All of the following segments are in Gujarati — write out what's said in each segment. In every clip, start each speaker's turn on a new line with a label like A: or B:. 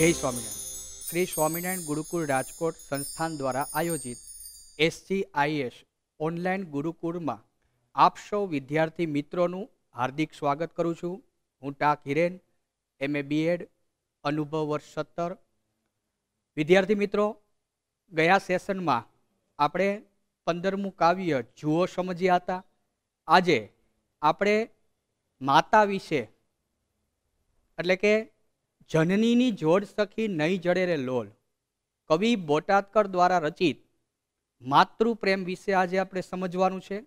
A: જય સ્વામિનારાયણ શ્રી સ્વામિનારાયણ ગુરુકુળ રાજકોટ સંસ્થાન દ્વારા આયોજિત એસસીઆઈએસ ઓનલાઈન ગુરુકુળમાં આપ સૌ વિદ્યાર્થી મિત્રોનું હાર્દિક સ્વાગત કરું છું હું ટાક હિરેન એમ એ બીએડ અનુભવ વર્ષ સત્તર વિદ્યાર્થી મિત્રો ગયા સેશનમાં આપણે પંદરમું કાવ્ય જુઓ સમજ્યા હતા આજે આપણે માતા વિશે એટલે કે જનનીની જોડ સખી નહીં જડે રે લોલ કવિ બોટાદકર દ્વારા રચિત માતૃપ્રેમ વિશે આજે આપણે સમજવાનું છે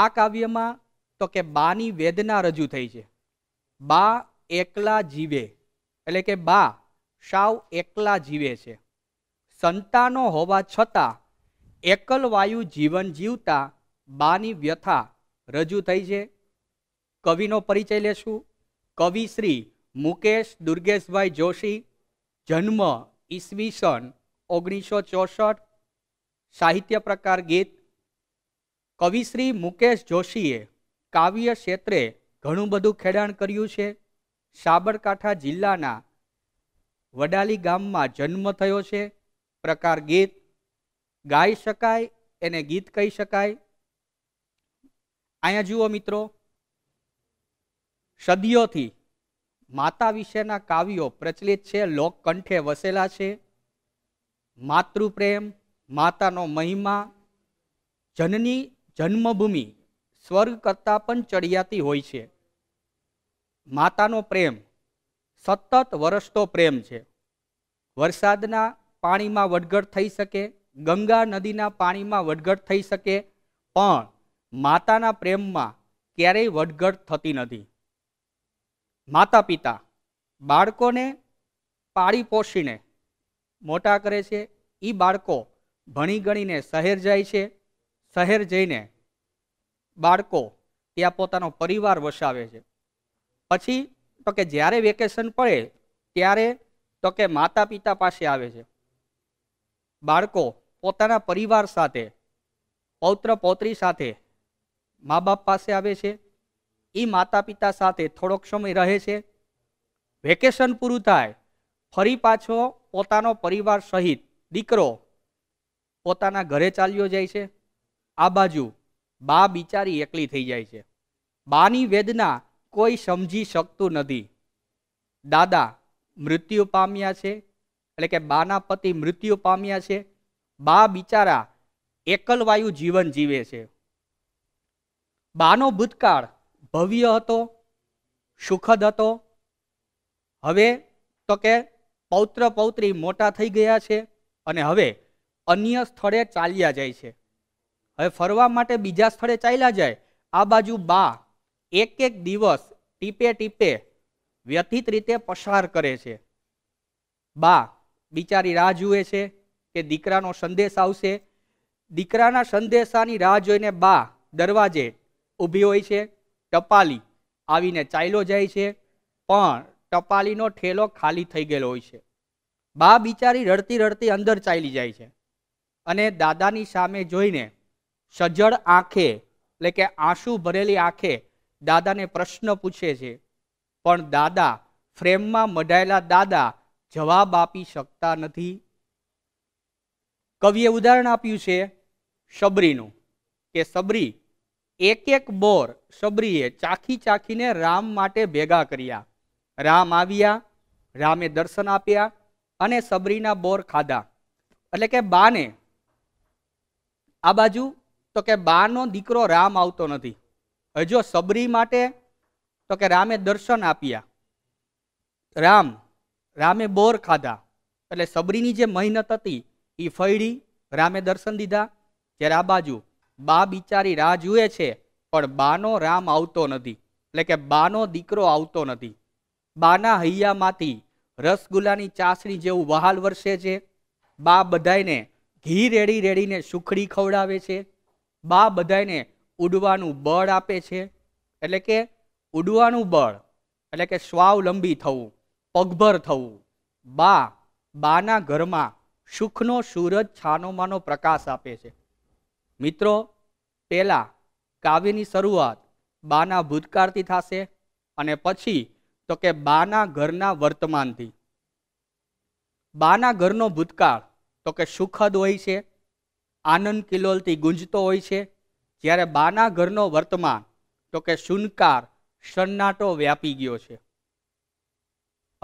A: આ કાવ્યમાં તો કે બાની વેદના રજૂ થઈ છે બા એકલા જીવે એટલે કે બા સાવ એકલા જીવે છે સંતાનો હોવા છતાં એકલવાયુ જીવન જીવતા બાની વ્યથા રજૂ થઈ છે કવિનો પરિચય લેશું કવિશ્રી મુકેશ દુર્ગેશભાઈ જોશી જન્મ ઈસવીસન ઓગણીસો ચોસઠ સાહિત્ય પ્રકાર ગીત કવિશ્રી મુકેશ જોશીએ કાવ્ય ક્ષેત્રે ઘણું બધું ખેડાણ કર્યું છે સાબરકાંઠા જિલ્લાના વડાલી ગામમાં જન્મ થયો છે પ્રકાર ગીત ગાઈ શકાય એને ગીત કહી શકાય અહીંયા જુઓ મિત્રો સદીઓથી માતા વિશેના કાવ્યો પ્રચલિત છે લોકકંઠે વસેલા છે માતૃપ્રેમ માતાનો મહિમા જનની જન્મભૂમિ સ્વર્ગ કરતાં પણ ચડિયાતી હોય છે માતાનો પ્રેમ સતત વરસતો પ્રેમ છે વરસાદના પાણીમાં વડગડ થઈ શકે ગંગા નદીના પાણીમાં વડગડ થઈ શકે પણ માતાના પ્રેમમાં ક્યારેય વડગડ થતી નથી માતા પિતા બાળકોને પાળી પોષીને મોટા કરે છે એ બાળકો ભણી ગણીને શહેર જાય છે શહેર જઈને બાળકો ત્યાં પોતાનો પરિવાર વસાવે છે પછી તો કે જ્યારે વેકેશન પડે ત્યારે તો કે માતા પિતા પાસે આવે છે બાળકો પોતાના પરિવાર સાથે પૌત્ર પૌત્રી સાથે મા બાપ પાસે આવે છે એ માતા પિતા સાથે થોડોક સમય રહે છે વેકેશન પૂરું થાય ફરી પાછો પોતાનો પરિવાર સહિત દીકરો પોતાના ઘરે ચાલ્યો જાય છે આ બાજુ બા બિચારી એકલી થઈ જાય છે બાની વેદના કોઈ સમજી શકતું નથી દાદા મૃત્યુ પામ્યા છે એટલે કે બાના પતિ મૃત્યુ પામ્યા છે બા બિચારા એકલવાયુ જીવન જીવે છે બાનો ભૂતકાળ ભવ્ય હતો સુખદ હતો હવે તો કે પૌત્ર પૌત્રી મોટા થઈ ગયા છે અને હવે અન્ય સ્થળે ચાલ્યા જાય છે હવે ફરવા માટે બીજા સ્થળે ચાલ્યા જાય આ બાજુ બા એક એક દિવસ ટીપે ટીપે વ્યથિત રીતે પસાર કરે છે બા બિચારી રાહ જુએ છે કે દીકરાનો સંદેશ આવશે દીકરાના સંદેશાની રાહ જોઈને બા દરવાજે ઊભી હોય છે ટપાલી આવીને ચાલ્યો જાય છે પણ ટપાલીનો ઠેલો ખાલી થઈ ગયેલો હોય છે બા બિચારી રડતી રડતી અંદર ચાલી જાય છે અને દાદાની સામે જોઈને સજ્જડ આંખે એટલે કે આંસુ ભરેલી આંખે દાદાને પ્રશ્ન પૂછે છે પણ દાદા ફ્રેમમાં મઢાયેલા દાદા જવાબ આપી શકતા નથી કવિએ ઉદાહરણ આપ્યું છે સબરીનું કે સબરી એક એક બોર સબરીએ ચાખી ચાખીને રામ માટે ભેગા કર્યા રામ આવ્યા રામે દર્શન આપ્યા અને સબરીના બોર ખાધા એટલે કે બાને આ બાજુ તો કે બાનો દીકરો રામ આવતો નથી હજો સબરી માટે તો કે રામે દર્શન આપ્યા રામ રામે બોર ખાધા એટલે સબરીની જે મહેનત હતી એ ફળી રામે દર્શન દીધા જ્યારે આ બાજુ બા બિચારી રાહ જુએ છે પણ બાનો રામ આવતો નથી એટલે કે બાનો દીકરો આવતો નથી બાના હૈયામાંથી રસગુલ્લાની ચાસણી જેવું વહાલ વરસે છે બા બધાને ઘી રેડી રેડીને સુખડી ખવડાવે છે બા બધાને ઉડવાનું બળ આપે છે એટલે કે ઉડવાનું બળ એટલે કે સ્વાવલંબી થવું પગભર થવું બા બાના ઘરમાં સુખનો સૂરજ છાનોમાંનો પ્રકાશ આપે છે મિત્રો પહેલાં કાવ્યની શરૂઆત બાના ભૂતકાળથી થશે અને પછી તો કે બાના ઘરના વર્તમાનથી બાના ઘરનો ભૂતકાળ તો કે સુખદ હોય છે આનંદ કિલોલથી ગુંજતો હોય છે જ્યારે બાના ઘરનો વર્તમાન તો કે સુનકાર સન્નાટો વ્યાપી ગયો છે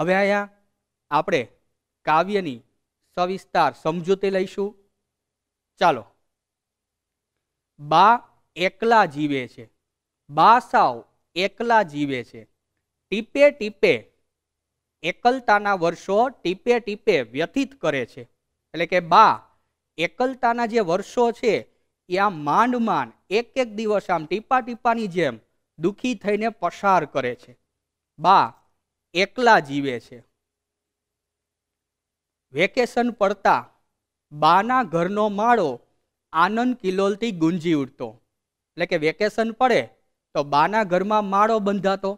A: હવે અહીંયા આપણે કાવ્યની સવિસ્તાર સમજૂતી લઈશું ચાલો બા એકલા જીવે છે બા સાવ એકલા જીવે છે ટીપે ટીપે એકલતાના વર્ષો ટીપે ટીપે વ્યથિત કરે છે એટલે કે બા એકલતાના જે વર્ષો છે એ આમ માંડ માંડ એક એક દિવસ આમ ટીપા ટીપાની જેમ દુઃખી થઈને પસાર કરે છે બા એકલા જીવે છે વેકેશન પડતા બાના ઘરનો માળો આનંદ કિલોલથી ગુંજી ઉઠતો એટલે કે વેકેશન પડે તો બાના ઘરમાં માળો બંધાતો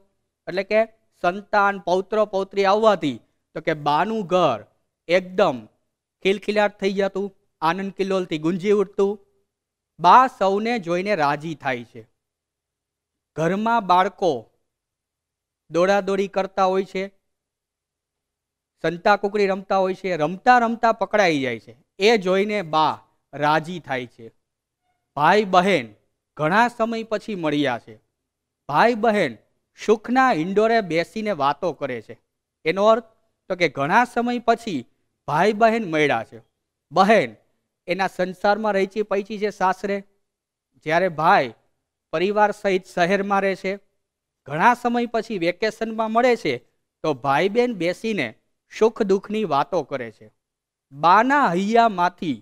A: એટલે કે સંતાન પૌત્ર પૌત્રી આવવાથી તો કે બાનું ઘર એકદમ ખિલખિલાટ થઈ જતું આનંદ કિલોલથી ગુંજી ઉઠતું બા સૌને જોઈને રાજી થાય છે ઘરમાં બાળકો દોડાદોડી કરતા હોય છે સંતા કુકડી રમતા હોય છે રમતા રમતા પકડાઈ જાય છે એ જોઈને બા રાજી થાય છે ભાઈ બહેન ઘણા સમય પછી મળ્યા છે ભાઈ બહેન સુખના ઇન્ડોરે બેસીને વાતો કરે છે એનો અર્થ તો કે ઘણા સમય પછી ભાઈ બહેન મળ્યા છે બહેન એના સંસારમાં રહેચી પૈચી છે સાસરે જ્યારે ભાઈ પરિવાર સહિત શહેરમાં રહે છે ઘણા સમય પછી વેકેશનમાં મળે છે તો ભાઈ બહેન બેસીને સુખ દુઃખની વાતો કરે છે બાના હૈયામાંથી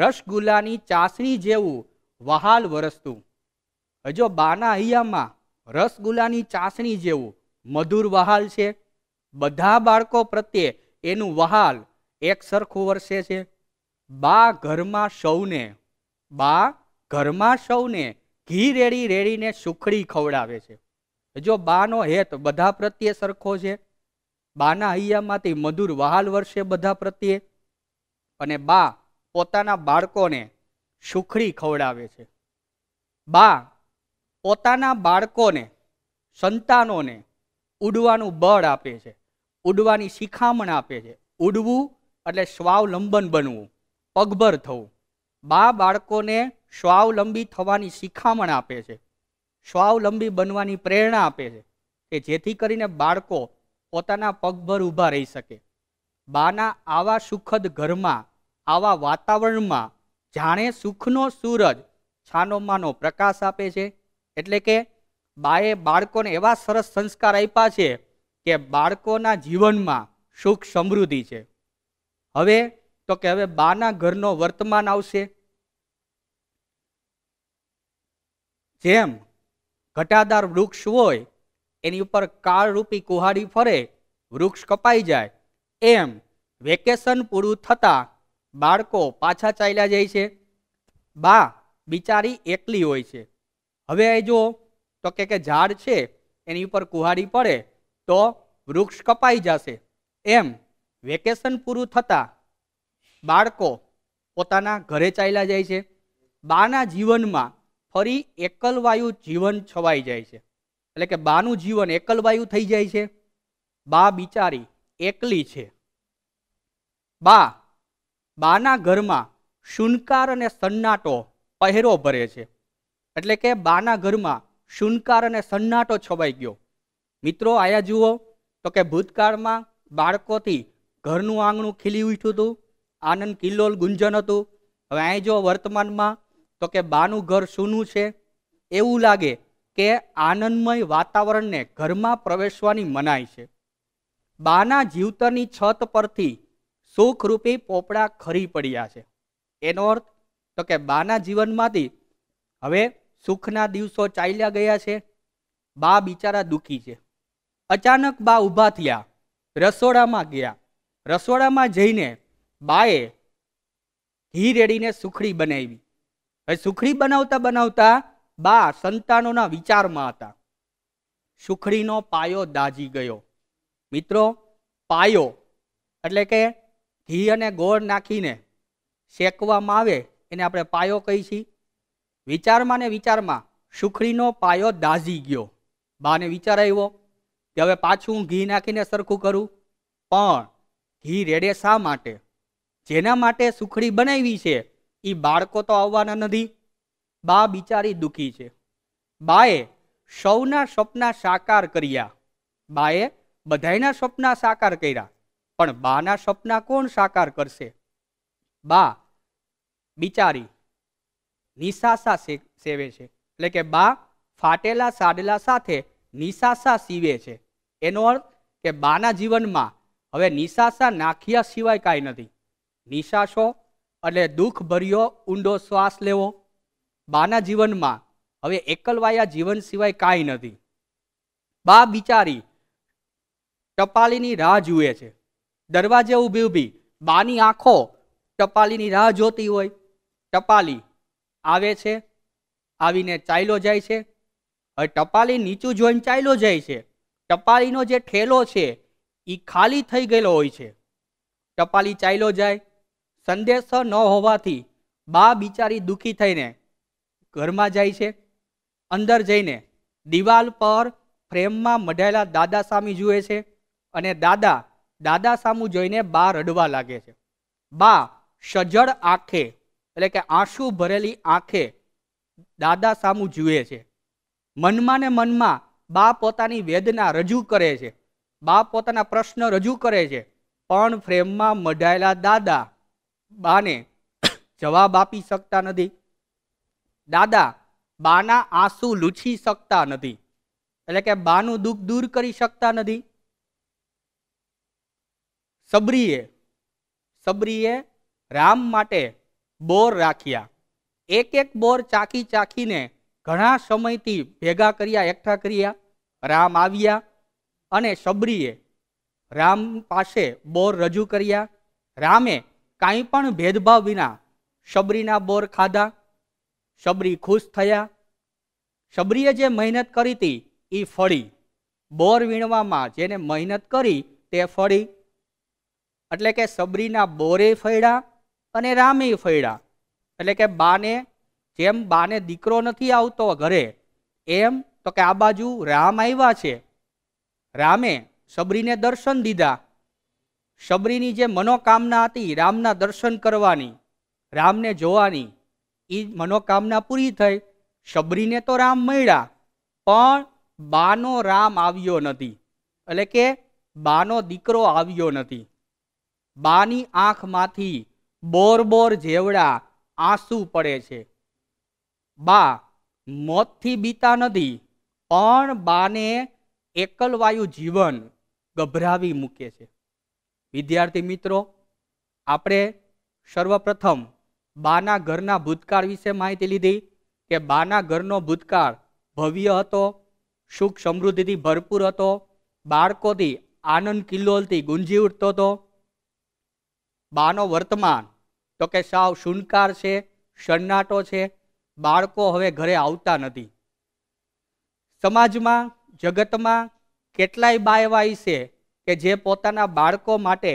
A: રસગુલ્લાની ચાસણી જેવું વહાલ વરસતું હજો બાના અહીંયામાં રસગુલ્લાની ચાસણી જેવું મધુર વહાલ છે બધા બાળકો પ્રત્યે એનું વહાલ એક સરખું વરસે છે બા ઘરમાં સૌને બા ઘરમાં સૌને ઘી રેડી રેડીને સુખડી ખવડાવે છે જો બાનો હેત બધા પ્રત્યે સરખો છે બાના હૈયામાંથી મધુર વહાલ વર્ષે બધા પ્રત્યે અને બા પોતાના બાળકોને સુખડી ખવડાવે છે બા પોતાના બાળકોને સંતાનોને ઉડવાનું બળ આપે છે ઉડવાની શિખામણ આપે છે ઉડવું એટલે સ્વાવલંબન બનવું પગભર થવું બા બાળકોને સ્વાવલંબી થવાની શિખામણ આપે છે સ્વાવલંબી બનવાની પ્રેરણા આપે છે કે જેથી કરીને બાળકો પોતાના પગભર ઊભા રહી શકે બાના આવા સુખદ ઘરમાં આવા વાતાવરણમાં જાણે સુખનો સૂરજ છાનોમાંનો પ્રકાશ આપે છે એટલે કે બાએ બાળકોને એવા સરસ સંસ્કાર આપ્યા છે કે બાળકોના જીવનમાં સુખ સમૃદ્ધિ છે હવે તો કે હવે બાના ઘરનો વર્તમાન આવશે જેમ ઘટાદાર વૃક્ષ હોય એની ઉપર કાળરૂપી કુહાડી ફરે વૃક્ષ કપાઈ જાય એમ વેકેશન પૂરું થતાં બાળકો પાછા ચાલ્યા જાય છે બા બિચારી એકલી હોય છે હવે એ જો તો કે કે ઝાડ છે એની ઉપર કુહાડી પડે તો વૃક્ષ કપાઈ જશે એમ વેકેશન પૂરું થતાં બાળકો પોતાના ઘરે ચાલ્યા જાય છે બાના જીવનમાં ફરી એકલવાયુ જીવન છવાઈ જાય છે એટલે કે બાનું જીવન એકલવાયુ થઈ જાય છે બા બિચારી એકલી છે બા બાના ઘરમાં શુનકાર અને સન્નાટો પહેરો ભરે છે એટલે કે બાના ઘરમાં શુનકાર અને સન્નાટો છવાઈ ગયો મિત્રો આયા જુઓ તો કે ભૂતકાળમાં બાળકોથી ઘરનું આંગણું ખીલી ઉઠ્યું હતું આનંદ કિલ્લોલ ગુંજન હતું હવે અહીં જો વર્તમાનમાં તો કે બાનું ઘર સૂનું છે એવું લાગે કે આનંદમય વાતાવરણને ઘરમાં પ્રવેશવાની મનાય છે બાના જીવતરની છત પરથી સુખરૂપી પોપડા ખરી પડ્યા છે એનો અર્થ તો કે બાના જીવનમાંથી હવે સુખના દિવસો ચાલ્યા ગયા છે બા બિચારા દુઃખી છે અચાનક બા ઊભા થયા રસોડામાં ગયા રસોડામાં જઈને બાએ ઘી રેડીને સુખડી બનાવી હવે સુખડી બનાવતા બનાવતા બા સંતાનોના વિચારમાં હતા સુખડીનો પાયો દાજી ગયો મિત્રો પાયો એટલે કે ઘી અને ગોળ નાખીને શેકવામાં આવે એને આપણે પાયો કહી છીએ વિચારમાં ને વિચારમાં સુખડીનો પાયો દાઝી ગયો બાને વિચાર આવ્યો કે હવે પાછું ઘી નાખીને સરખું કરું પણ ઘી રેડે શા માટે જેના માટે સુખડી બનાવી છે એ બાળકો તો આવવાના નથી બા બિચારી દુઃખી છે બાએ સૌના સ્વપ્ના સાકાર કર્યા બાએ બધાના સ્વપ્ના સાકાર કર્યા પણ બાના સપના કોણ સાકાર કરશે બા બિચારી નિશાસા સેવે છે એટલે કે બા ફાટેલા સાડલા સાથે નિશાસા સીવે છે એનો અર્થ કે બાના જીવનમાં હવે નિશાસા નાખ્યા સિવાય કાંઈ નથી નિશાસો એટલે દુઃખ ભર્યો ઊંડો શ્વાસ લેવો બાના જીવનમાં હવે એકલવાયા જીવન સિવાય કાંઈ નથી બા બિચારી ટપાલીની રાહ જુએ છે દરવાજે ઊભી ઊભી બાની આંખો ટપાલીની રાહ જોતી હોય ટપાલી આવે છે આવીને ચાલ્યો જાય છે હવે ટપાલી નીચું જોઈને ચાલ્યો જાય છે ટપાલીનો જે ઠેલો છે એ ખાલી થઈ ગયેલો હોય છે ટપાલી ચાલ્યો જાય સંદેશો ન હોવાથી બા બિચારી દુઃખી થઈને ઘરમાં જાય છે અંદર જઈને દિવાલ પર ફ્રેમમાં મઢાયેલા દાદા સામી જુએ છે અને દાદા દાદા સામું જોઈને બા રડવા લાગે છે બા સજળ આંખે એટલે કે આંસુ ભરેલી આંખે દાદા સામું જુએ છે મનમાં ને મનમાં બા પોતાની વેદના રજૂ કરે છે બા પોતાના પ્રશ્ન રજૂ કરે છે પણ ફ્રેમમાં મઢાયેલા દાદા બાને જવાબ આપી શકતા નથી દાદા બાના આંસુ લૂછી શકતા નથી એટલે કે બાનું દુઃખ દૂર કરી શકતા નથી સબરીએ સબરીએ રામ માટે બોર રાખ્યા એક એક બોર ચાકી ચાકીને ઘણા સમયથી ભેગા કર્યા એકઠા કર્યા રામ આવ્યા અને સબરીએ રામ પાસે બોર રજૂ કર્યા રામે કાંઈ પણ ભેદભાવ વિના શબરીના બોર ખાધા શબરી ખુશ થયા શબરીએ જે મહેનત કરી હતી એ ફળી બોર વીણવામાં જેને મહેનત કરી તે ફળી એટલે કે સબરીના બોરે ફળ્યા અને રામે ફૈડા એટલે કે બાને જેમ બાને દીકરો નથી આવતો ઘરે એમ તો કે આ બાજુ રામ આવ્યા છે રામે સબરીને દર્શન દીધા સબરીની જે મનોકામના હતી રામના દર્શન કરવાની રામને જોવાની એ મનોકામના પૂરી થઈ શબરીને તો રામ મળ્યા પણ બાનો રામ આવ્યો નથી એટલે કે બાનો દીકરો આવ્યો નથી બાની આંખમાંથી બોર બોર જેવડા આંસુ પડે છે બા મોતથી બીતા નથી પણ બાને એકલવાયુ જીવન ગભરાવી મૂકે છે વિદ્યાર્થી મિત્રો આપણે સર્વપ્રથમ બાના ઘરના ભૂતકાળ વિશે માહિતી લીધી કે બાના ઘરનો ભૂતકાળ ભવ્ય હતો સુખ સમૃદ્ધિથી ભરપૂર હતો બાળકોથી આનંદ કિલ્લોલથી ગુંજી ઉઠતો હતો બાનો વર્તમાન તો કે સાવ શૂનકાર છે સન્નાટો છે બાળકો હવે ઘરે આવતા નથી સમાજમાં જગતમાં કેટલાય બા એવા છે કે જે પોતાના બાળકો માટે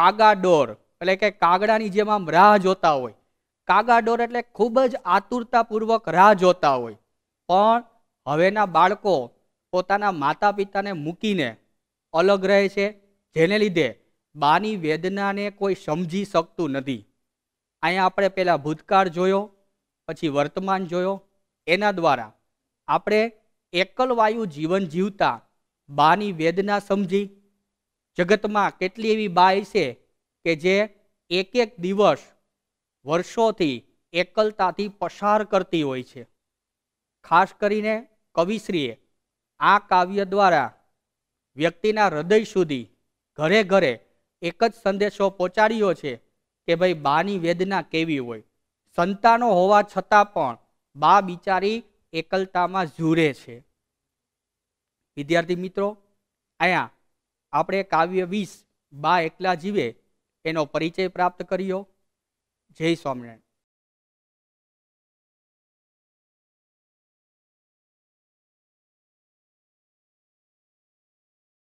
A: કાગાડોર એટલે કે કાગડાની જેમ આમ રાહ જોતા હોય કાગાડોર એટલે ખૂબ જ આતુરતાપૂર્વક રાહ જોતા હોય પણ હવેના બાળકો પોતાના માતા પિતાને મૂકીને અલગ રહે છે જેને લીધે બાની વેદનાને કોઈ સમજી શકતું નથી અહીંયા આપણે પહેલાં ભૂતકાળ જોયો પછી વર્તમાન જોયો એના દ્વારા આપણે એકલવાયુ જીવન જીવતા બાની વેદના સમજી જગતમાં કેટલી એવી બાઈ છે કે જે એક એક દિવસ વર્ષોથી એકલતાથી પસાર કરતી હોય છે ખાસ કરીને કવિશ્રીએ આ કાવ્ય દ્વારા વ્યક્તિના હૃદય સુધી ઘરે ઘરે એક જ સંદેશો પહોંચાડ્યો છે કે ભાઈ બાની વેદના કેવી હોય સંતાનો હોવા છતાં પણ બા બિચારી એકલતામાં ઝૂરે છે વિદ્યાર્થી મિત્રો અહીંયા આપણે કાવ્ય વીસ બા એકલા જીવે એનો પરિચય પ્રાપ્ત કર્યો જય સ્વામિનારાયણ